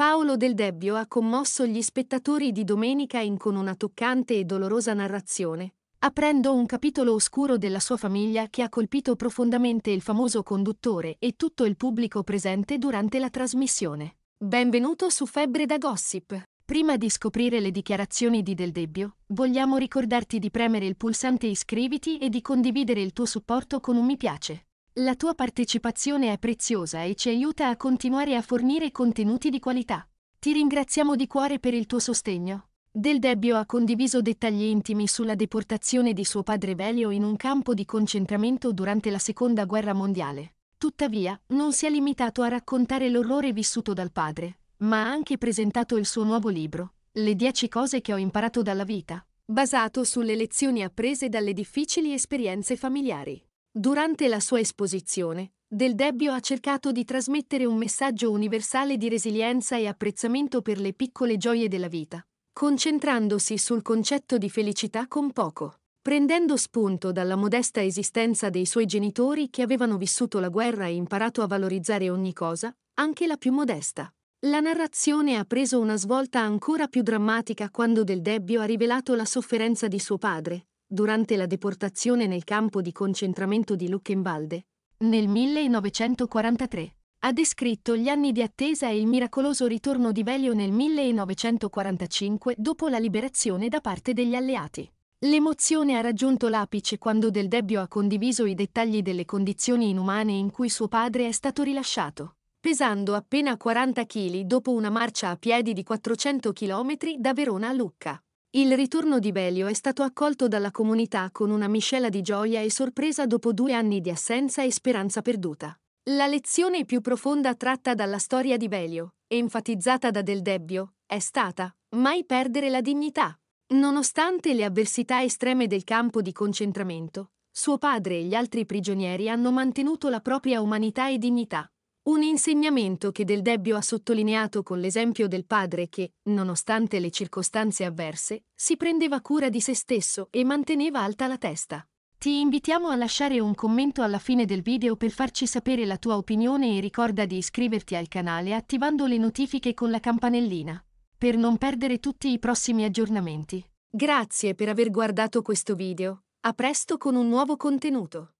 Paolo Del Debbio ha commosso gli spettatori di domenica in con una toccante e dolorosa narrazione, aprendo un capitolo oscuro della sua famiglia che ha colpito profondamente il famoso conduttore e tutto il pubblico presente durante la trasmissione. Benvenuto su Febbre da Gossip. Prima di scoprire le dichiarazioni di Del Debbio, vogliamo ricordarti di premere il pulsante iscriviti e di condividere il tuo supporto con un mi piace. La tua partecipazione è preziosa e ci aiuta a continuare a fornire contenuti di qualità. Ti ringraziamo di cuore per il tuo sostegno. Del Debbio ha condiviso dettagli intimi sulla deportazione di suo padre Velio in un campo di concentramento durante la Seconda Guerra Mondiale. Tuttavia, non si è limitato a raccontare l'orrore vissuto dal padre, ma ha anche presentato il suo nuovo libro, Le 10 cose che ho imparato dalla vita, basato sulle lezioni apprese dalle difficili esperienze familiari. Durante la sua esposizione, Del Debbio ha cercato di trasmettere un messaggio universale di resilienza e apprezzamento per le piccole gioie della vita, concentrandosi sul concetto di felicità con poco. Prendendo spunto dalla modesta esistenza dei suoi genitori che avevano vissuto la guerra e imparato a valorizzare ogni cosa, anche la più modesta. La narrazione ha preso una svolta ancora più drammatica quando Del Debbio ha rivelato la sofferenza di suo padre, durante la deportazione nel campo di concentramento di Luckenwalde, nel 1943. Ha descritto gli anni di attesa e il miracoloso ritorno di Velio nel 1945 dopo la liberazione da parte degli alleati. L'emozione ha raggiunto l'apice quando Del Debbio ha condiviso i dettagli delle condizioni inumane in cui suo padre è stato rilasciato, pesando appena 40 kg dopo una marcia a piedi di 400 km da Verona a Lucca. Il ritorno di Belio è stato accolto dalla comunità con una miscela di gioia e sorpresa dopo due anni di assenza e speranza perduta. La lezione più profonda tratta dalla storia di Belio, enfatizzata da Del Debbio, è stata mai perdere la dignità. Nonostante le avversità estreme del campo di concentramento, suo padre e gli altri prigionieri hanno mantenuto la propria umanità e dignità. Un insegnamento che Del Debbio ha sottolineato con l'esempio del padre che, nonostante le circostanze avverse, si prendeva cura di se stesso e manteneva alta la testa. Ti invitiamo a lasciare un commento alla fine del video per farci sapere la tua opinione e ricorda di iscriverti al canale attivando le notifiche con la campanellina, per non perdere tutti i prossimi aggiornamenti. Grazie per aver guardato questo video, a presto con un nuovo contenuto.